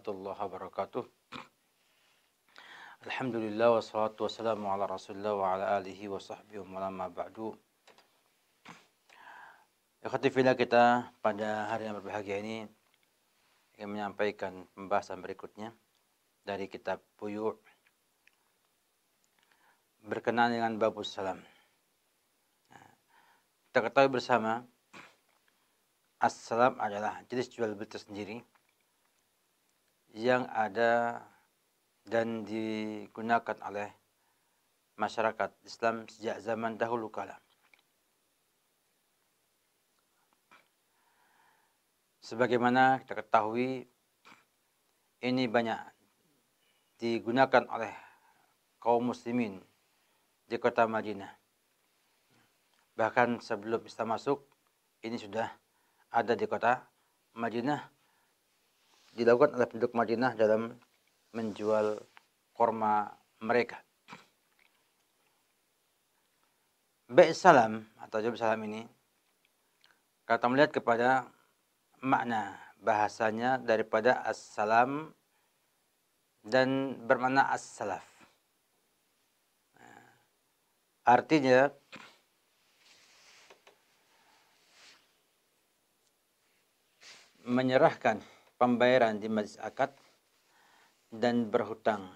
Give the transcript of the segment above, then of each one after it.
warahmatullahi wabarakatuh. Alhamdulillah wassalatu wassalamu ala Rasulillah wa ala alihi wa sahbihi wa lama ba'du. Ikhtifillah kita pada hari yang berbahagia ini ingin menyampaikan pembahasan berikutnya dari kitab Buyu' berkenaan dengan babus salam. Kita ketahui bersama Assalam adalah jenis jual beli tersendiri yang ada dan digunakan oleh masyarakat Islam sejak zaman dahulu kala. Sebagaimana kita ketahui, ini banyak digunakan oleh kaum muslimin di kota Madinah. Bahkan sebelum Islam masuk, ini sudah ada di kota Madinah dilakukan oleh penduduk Madinah dalam menjual korma mereka. Baik salam atau jawab salam ini kata melihat kepada makna bahasanya daripada assalam dan bermakna as-salaf. Artinya menyerahkan pembayaran di majlis akad dan berhutang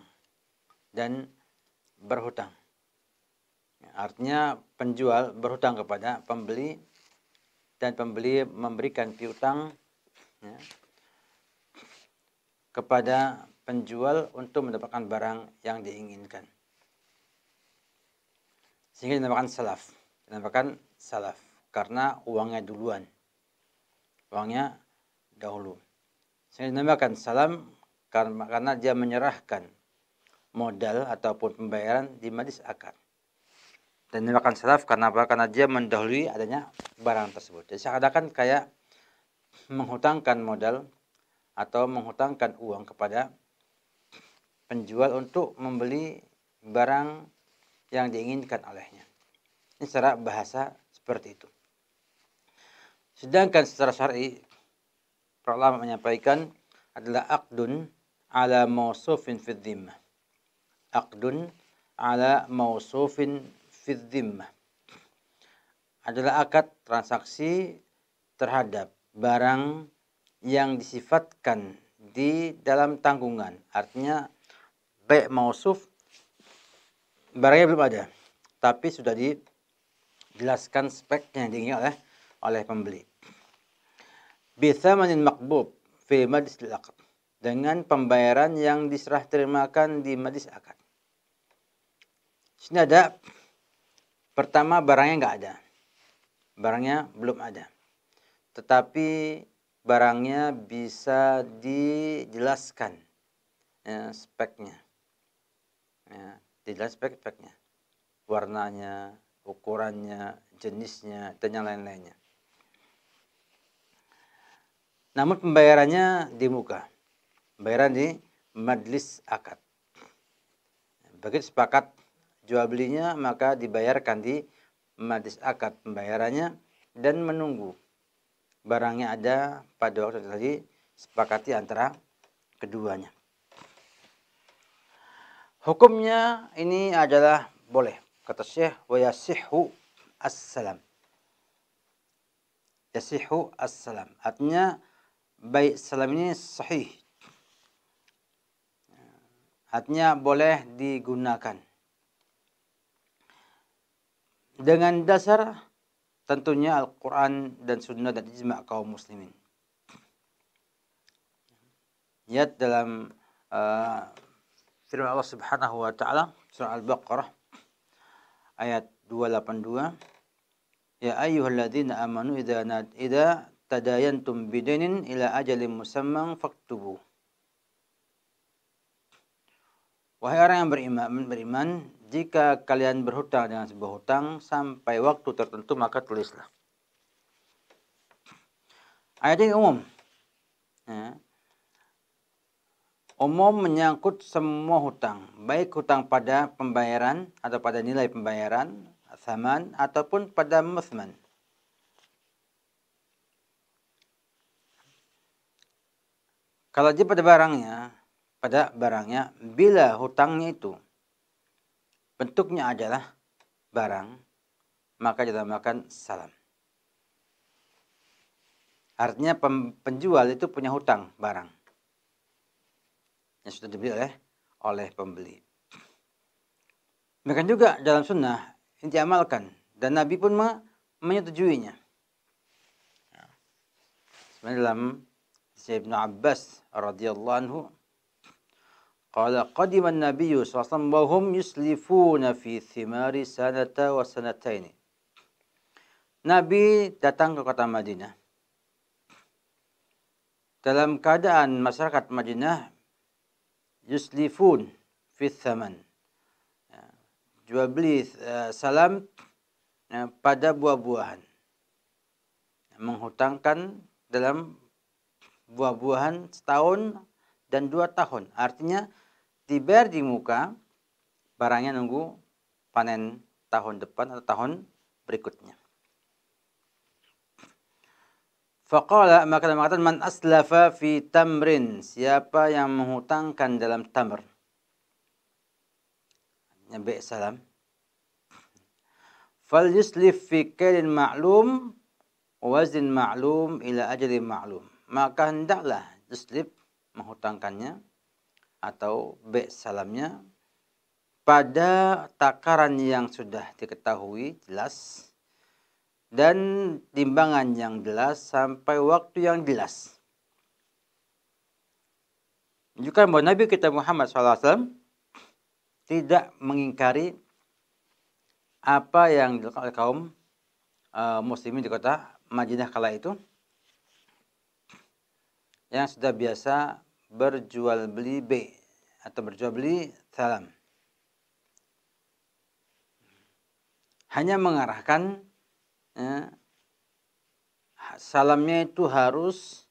dan berhutang artinya penjual berhutang kepada pembeli dan pembeli memberikan piutang ya, kepada penjual untuk mendapatkan barang yang diinginkan sehingga dinamakan salaf dinamakan salaf karena uangnya duluan uangnya dahulu saya namakan salam karena, karena dia menyerahkan modal ataupun pembayaran di majlis akad. Dan dinamakan salaf karena apa? Karena dia mendahului adanya barang tersebut. Jadi saya akan kayak menghutangkan modal atau menghutangkan uang kepada penjual untuk membeli barang yang diinginkan olehnya. Ini secara bahasa seperti itu. Sedangkan secara syar'i para menyampaikan adalah akdun ala mausufin fi dhimmah. Akdun ala mausufin fi dhimmah. Adalah akad transaksi terhadap barang yang disifatkan di dalam tanggungan. Artinya baik mausuf barangnya belum ada, tapi sudah dijelaskan speknya yang diinginkan oleh oleh pembeli bithamanin makbub fi madis akad dengan pembayaran yang diserah terimakan di Madis akad. Sini ada pertama barangnya enggak ada, barangnya belum ada, tetapi barangnya bisa dijelaskan ya, speknya, ya, dijelaskan spek-speknya, warnanya, ukurannya, jenisnya, dan yang lain-lainnya. Namun pembayarannya di muka. Pembayaran di majlis akad. Begitu sepakat jual belinya maka dibayarkan di majlis akad pembayarannya dan menunggu barangnya ada pada waktu tadi sepakati antara keduanya. Hukumnya ini adalah boleh. Kata Syekh wa yasihu as-salam. Yasihu as-salam. Artinya baik salam ini sahih. Artinya boleh digunakan. Dengan dasar tentunya Al-Quran dan Sunnah dan ijma kaum muslimin. Ya dalam uh, firman Allah Subhanahu wa taala surah Al-Baqarah ayat 282 Ya ayyuhalladzina amanu idza idza tadayantum bidinin ila ajalin musammang faktubu. Wahai orang yang beriman, beriman, jika kalian berhutang dengan sebuah hutang sampai waktu tertentu maka tulislah. Ayat ini umum. Ya. Umum menyangkut semua hutang, baik hutang pada pembayaran atau pada nilai pembayaran, saman ataupun pada musman Kalau dia pada barangnya, pada barangnya, bila hutangnya itu bentuknya adalah barang, maka dinamakan salam. Artinya penjual itu punya hutang barang yang sudah dibeli oleh oleh pembeli. Bahkan juga dalam sunnah ini diamalkan dan Nabi pun menyetujuinya. Ya. Sebenarnya dalam Sayyidina Abbas radhiyallahu anhu qala qadima an-nabiy sallallahu yuslifuna fi thimari sanata wa Nabi datang ke kota Madinah dalam keadaan masyarakat Madinah yuslifun fi thaman ya, jual beli eh, salam eh, pada buah-buahan menghutangkan dalam buah-buahan setahun dan dua tahun. Artinya tiber di muka barangnya nunggu panen tahun depan atau tahun berikutnya. Faqala maka mengatakan man aslafa fi tamrin. Siapa yang menghutangkan dalam tamr? Nabi salam. Fal yuslif fi kailin ma'lum wazin ma'lum ila ajri ma'lum maka hendaklah Yuslib menghutangkannya atau be salamnya pada takaran yang sudah diketahui jelas dan timbangan yang jelas sampai waktu yang jelas. Juga bahwa Nabi kita Muhammad SAW tidak mengingkari apa yang dilakukan oleh kaum uh, muslimin di kota Madinah kala itu yang sudah biasa berjual beli B atau berjual beli salam. Hanya mengarahkan ya, salamnya itu harus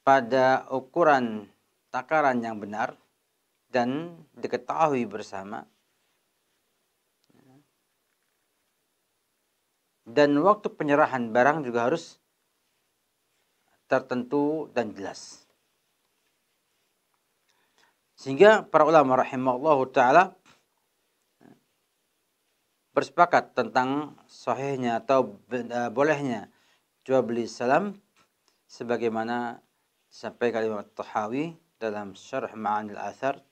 pada ukuran takaran yang benar dan diketahui bersama dan waktu penyerahan barang juga harus tertentu dan jelas. Sehingga para ulama rahimahullah taala bersepakat tentang sahihnya atau eh, bolehnya jual beli salam sebagaimana sampai kalimat Tahawi dalam Syarah Ma'anil Athar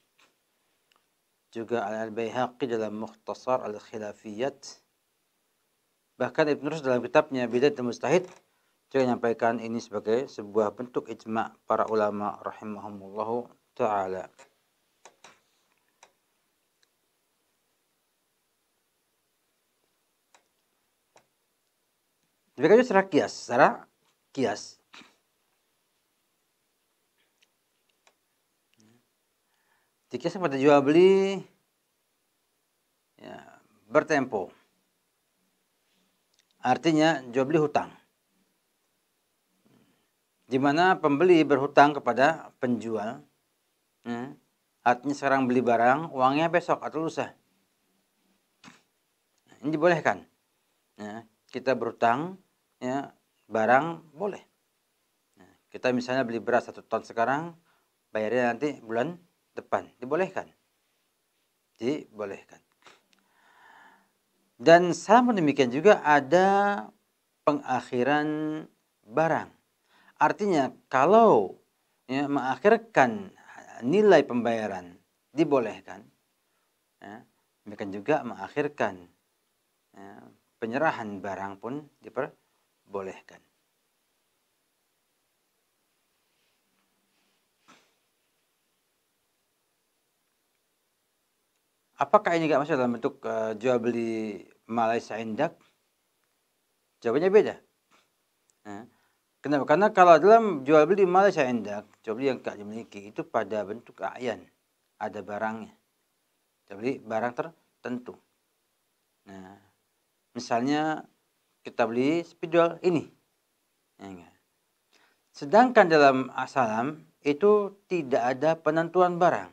juga al bayhaqi dalam Mukhtasar Al-Khilafiyat bahkan Ibn Rus dalam kitabnya Bidat Mustahid saya menyampaikan ini sebagai sebuah bentuk ijma' para ulama rahimahumullahu ta'ala. Demikian juga secara kias, secara kias. Dikias pada jual beli ya, bertempo. Artinya jual beli hutang di mana pembeli berhutang kepada penjual. Hmm, artinya sekarang beli barang, uangnya besok atau lusa. Ini dibolehkan. Ya, kita berhutang, ya, barang boleh. Ya, kita misalnya beli beras satu ton sekarang, bayarnya nanti bulan depan. Dibolehkan. Dibolehkan. Dan sama demikian juga ada pengakhiran barang Artinya kalau ya, mengakhirkan nilai pembayaran dibolehkan, ya, mereka juga mengakhirkan ya, penyerahan barang pun diperbolehkan. Apakah ini nggak masuk dalam bentuk uh, jual beli Malaysia Indak? Jawabannya beda. Nah, Kenapa? Karena kalau dalam jual beli malah saya hendak jual beli yang tidak dimiliki itu pada bentuk ayan, ada barangnya. Jual beli barang tertentu. Nah, misalnya kita beli spidol ini. Ya, Sedangkan dalam asalam itu tidak ada penentuan barang.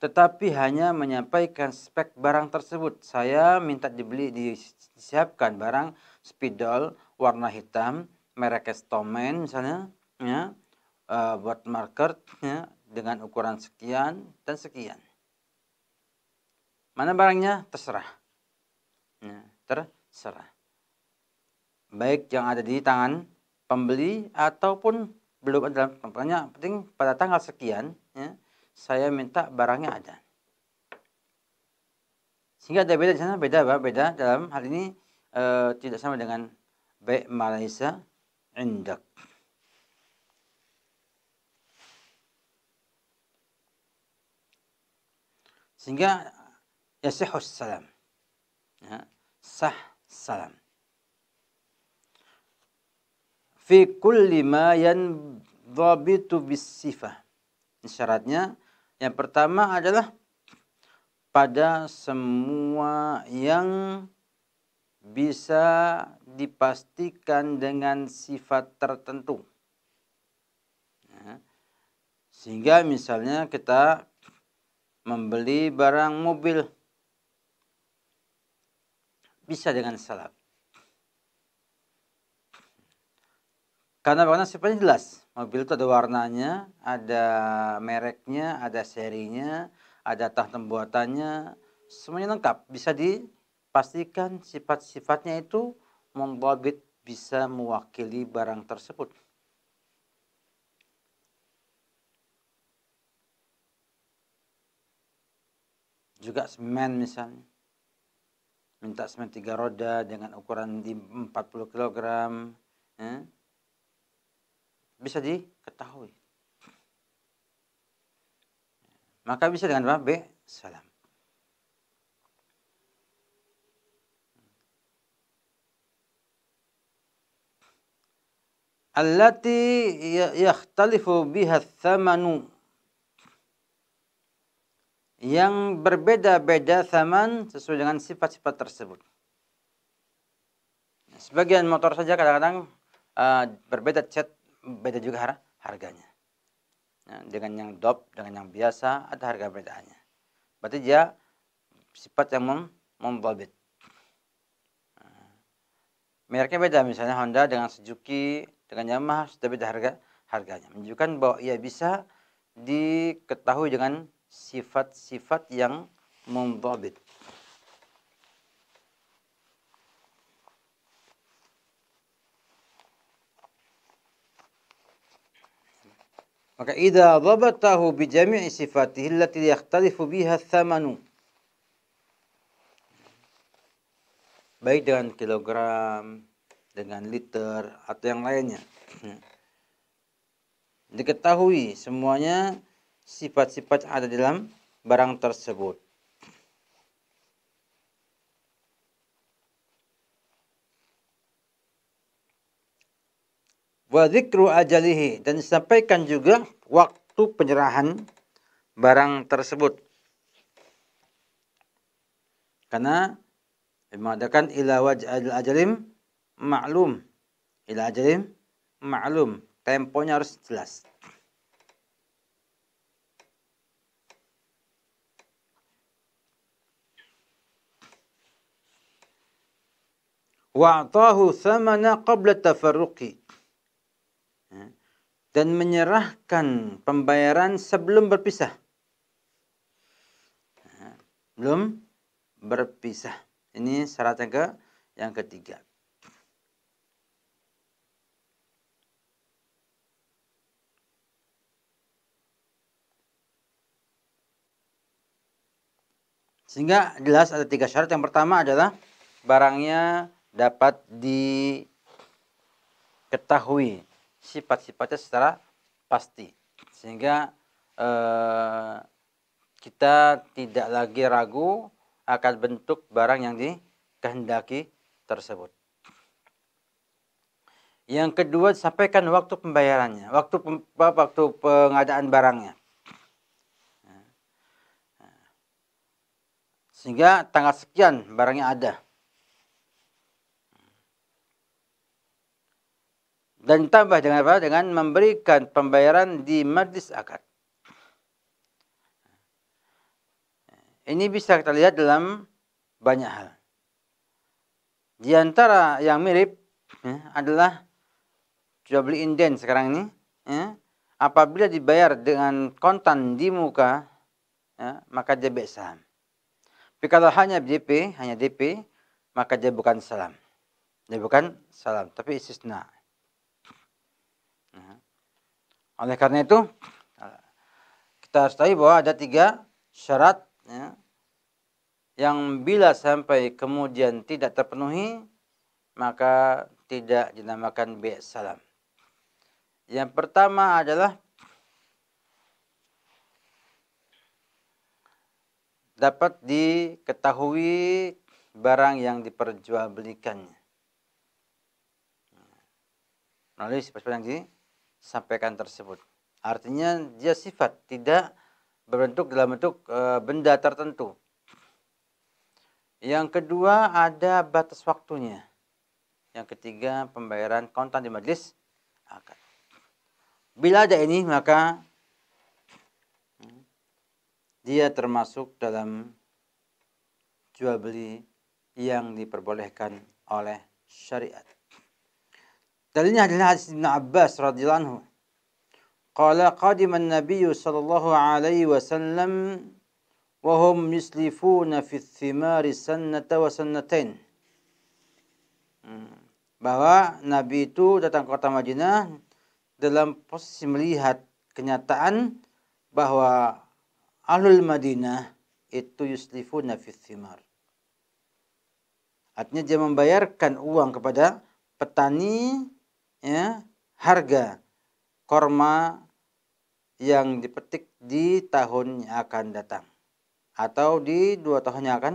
Tetapi hanya menyampaikan spek barang tersebut. Saya minta dibeli disiapkan barang spidol warna hitam merek estomen misalnya ya uh, buat marker ya, dengan ukuran sekian dan sekian mana barangnya terserah ya, terserah baik yang ada di tangan pembeli ataupun belum ada tempatnya penting pada tanggal sekian ya, saya minta barangnya ada sehingga ada beda di sana beda apa beda dalam hal ini e, tidak sama dengan baik Malaysia عندك sehingga yasihus salam ya, sah salam fi kulli ma yanzabitu bisifah syaratnya yang pertama adalah pada semua yang bisa dipastikan dengan sifat tertentu. Ya. Sehingga misalnya kita membeli barang mobil bisa dengan salat. Karena warna sifatnya jelas. Mobil itu ada warnanya, ada mereknya, ada serinya, ada tahap pembuatannya, semuanya lengkap, bisa di pastikan sifat-sifatnya itu mendabit bisa mewakili barang tersebut. Juga semen misalnya. Minta semen tiga roda dengan ukuran di 40 kg. Ya. Bisa diketahui. Maka bisa dengan apa? B. Salam. allati yakhtalifu biha thamanu yang berbeda-beda saman sesuai dengan sifat-sifat tersebut. Sebagian motor saja kadang-kadang uh, berbeda cat, beda juga har harganya. Nah, dengan yang dop, dengan yang biasa ada harga bedanya Berarti dia sifat yang mem membabit. Nah, mereknya beda, misalnya Honda dengan Suzuki dengan yang mahal Yamaha tapi harga harganya menunjukkan bahwa ia bisa diketahui dengan sifat-sifat yang mundhabit. Maka idza dhabatahu bi jami'i sifatihi allati yakhtalifu biha thamanu. Baik dengan kilogram, dengan liter atau yang lainnya. Diketahui semuanya sifat-sifat ada dalam barang tersebut. wadikru ajalihi dan disampaikan juga waktu penyerahan barang tersebut. Karena memadakan ila wajah ajalim maklum. Ila ajalin maklum. Temponya harus jelas. Wa'atahu thamana qabla tafarruqi. Ya. Dan menyerahkan pembayaran sebelum berpisah. Ya. Belum berpisah. Ini syarat yang, ke, yang ketiga. Sehingga jelas ada tiga syarat. Yang pertama adalah barangnya dapat diketahui sifat-sifatnya secara pasti. Sehingga eh, kita tidak lagi ragu akan bentuk barang yang dikehendaki tersebut. Yang kedua, sampaikan waktu pembayarannya, waktu waktu pengadaan barangnya. Sehingga tanggal sekian barangnya ada. Dan tambah dengan apa? Dengan memberikan pembayaran di majlis akad. Ini bisa kita lihat dalam banyak hal. Di antara yang mirip ya, adalah jual beli inden sekarang ini. Ya, apabila dibayar dengan kontan di muka, ya, maka dia saham. Tapi kalau hanya DP, hanya DP, maka dia bukan salam. Dia bukan salam, tapi istisna. Nah. Oleh karena itu, kita harus tahu bahwa ada tiga syarat ya, yang bila sampai kemudian tidak terpenuhi, maka tidak dinamakan bi' salam. Yang pertama adalah dapat diketahui barang yang diperjualbelikannya. Melalui sifat-sifat yang disampaikan tersebut. Artinya dia sifat tidak berbentuk dalam bentuk e, benda tertentu. Yang kedua ada batas waktunya. Yang ketiga pembayaran kontan di majlis akad. Bila ada ini maka dia termasuk dalam jual beli yang diperbolehkan oleh syariat. Dalilnya adalah hadis Ibn Abbas radhiyallahu anhu. Qala qadima an-nabiy sallallahu alaihi wasallam wa hum yuslifuna fi thimar sannata wa sannatain. Hmm. Bahwa Nabi itu datang ke kota Madinah dalam posisi melihat kenyataan bahwa Ahlul Madinah itu yuslifuna fi thimar. Artinya dia membayarkan uang kepada petani ya, harga korma yang dipetik di tahun yang akan datang atau di dua tahun yang akan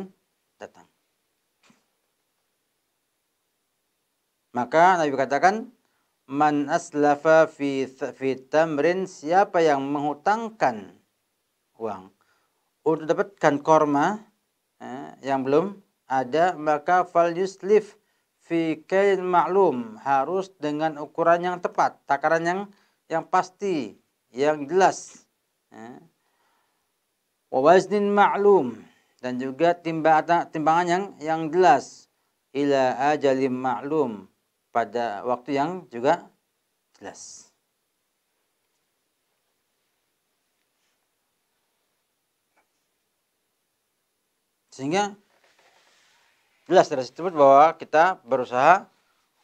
datang. Maka Nabi katakan man aslafa fi fi tamrin siapa yang menghutangkan uang. Untuk dapatkan korma eh, yang belum ada maka fal yuslif fi kain maklum harus dengan ukuran yang tepat, takaran yang yang pasti, yang jelas. Eh. maklum dan juga timbangan timbangan yang yang jelas ila ajalim maklum pada waktu yang juga jelas. Sehingga jelas dari situ bahwa kita berusaha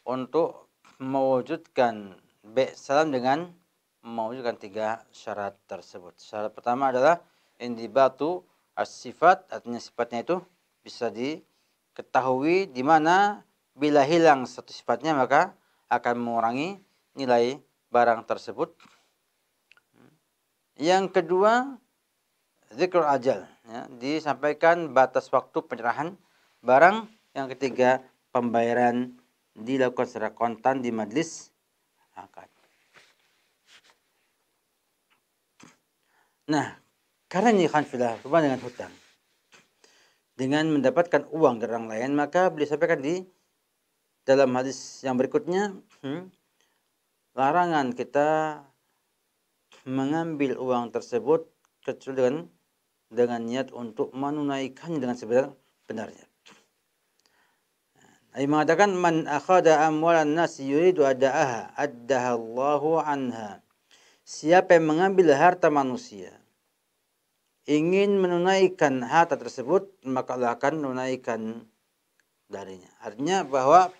untuk mewujudkan B salam dengan mewujudkan tiga syarat tersebut. Syarat pertama adalah indibatu batu sifat artinya sifatnya itu bisa diketahui di mana bila hilang satu sifatnya maka akan mengurangi nilai barang tersebut. Yang kedua, zikr ajal ya, disampaikan batas waktu penyerahan barang yang ketiga pembayaran dilakukan secara kontan di majelis akad nah karena ini kan sudah berhubungan dengan hutang dengan mendapatkan uang dari orang lain maka beliau sampaikan di dalam hadis yang berikutnya hmm, larangan kita mengambil uang tersebut kecuali dengan dengan niat untuk menunaikannya dengan sebenar-benarnya. Nabi mengatakan man akhada amwalan nas yuridu adda'aha addaha Allahu anha. Siapa yang mengambil harta manusia ingin menunaikan harta tersebut maka Allah akan menunaikan darinya. Artinya bahwa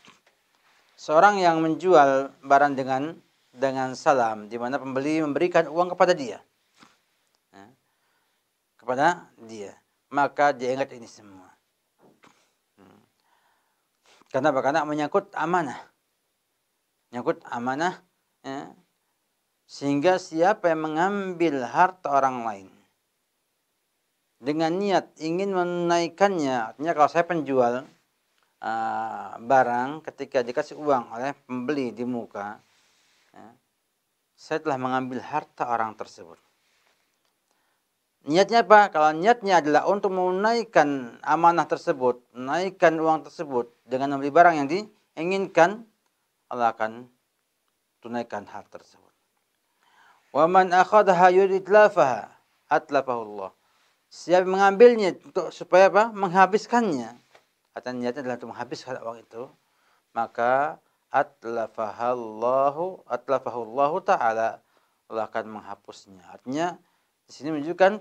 seorang yang menjual barang dengan dengan salam di mana pembeli memberikan uang kepada dia kepada dia. Maka dia ingat ini semua. karena apa Karena menyangkut amanah. Menyangkut amanah. Ya. Sehingga siapa yang mengambil harta orang lain dengan niat ingin menaikannya artinya kalau saya penjual uh, barang ketika dikasih uang oleh pembeli di muka, ya, saya telah mengambil harta orang tersebut. Niatnya apa? Kalau niatnya adalah untuk menaikkan amanah tersebut, naikkan uang tersebut dengan membeli barang yang diinginkan, Allah akan tunaikan hal tersebut. Wa man akhadha yuridlafaha atlafahu Allah. Siapa mengambilnya untuk supaya apa? Menghabiskannya. Atau niatnya adalah untuk menghabiskan uang itu, maka atlafahallahu atlafahu Allah taala Allah akan menghapusnya. Artinya di sini menunjukkan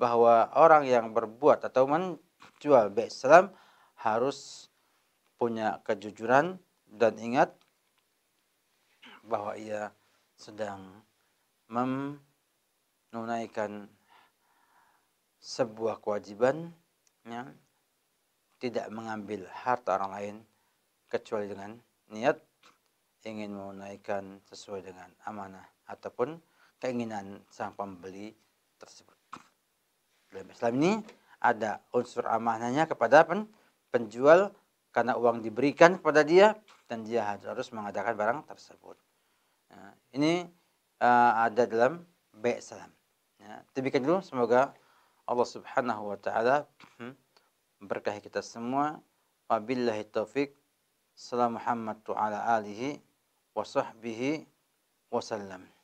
bahwa orang yang berbuat atau menjual baik salam harus punya kejujuran dan ingat bahwa ia sedang menunaikan sebuah kewajiban yang tidak mengambil harta orang lain kecuali dengan niat ingin menunaikan sesuai dengan amanah ataupun keinginan sang pembeli tersebut. Dalam Islam ini ada unsur amanahnya kepada pen, penjual karena uang diberikan kepada dia dan dia harus mengadakan barang tersebut. Nah, ini uh, ada dalam baik salam. Ya, demikian dulu semoga Allah Subhanahu wa taala hmm, berkahi kita semua. Wabillahi taufik. Salam Muhammad ala alihi wa sahbihi wasallam.